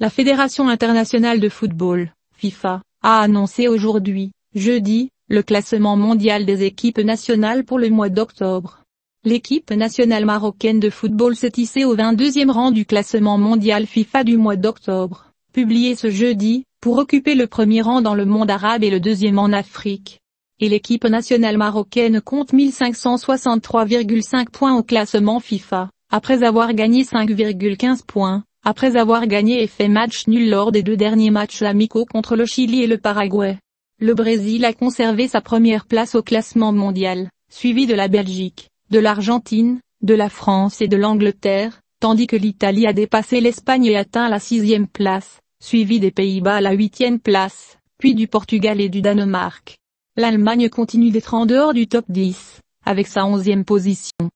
La Fédération internationale de football, FIFA, a annoncé aujourd'hui, jeudi, le classement mondial des équipes nationales pour le mois d'octobre. L'équipe nationale marocaine de football s'est tissée au 22e rang du classement mondial FIFA du mois d'octobre, publié ce jeudi, pour occuper le premier rang dans le monde arabe et le deuxième en Afrique. Et l'équipe nationale marocaine compte 1563,5 points au classement FIFA, après avoir gagné 5,15 points, après avoir gagné et fait match nul lors des deux derniers matchs amicaux contre le Chili et le Paraguay. Le Brésil a conservé sa première place au classement mondial, suivi de la Belgique, de l'Argentine, de la France et de l'Angleterre, tandis que l'Italie a dépassé l'Espagne et atteint la sixième place, suivi des Pays-Bas à la huitième place, puis du Portugal et du Danemark. L'Allemagne continue d'être en dehors du top 10, avec sa onzième position.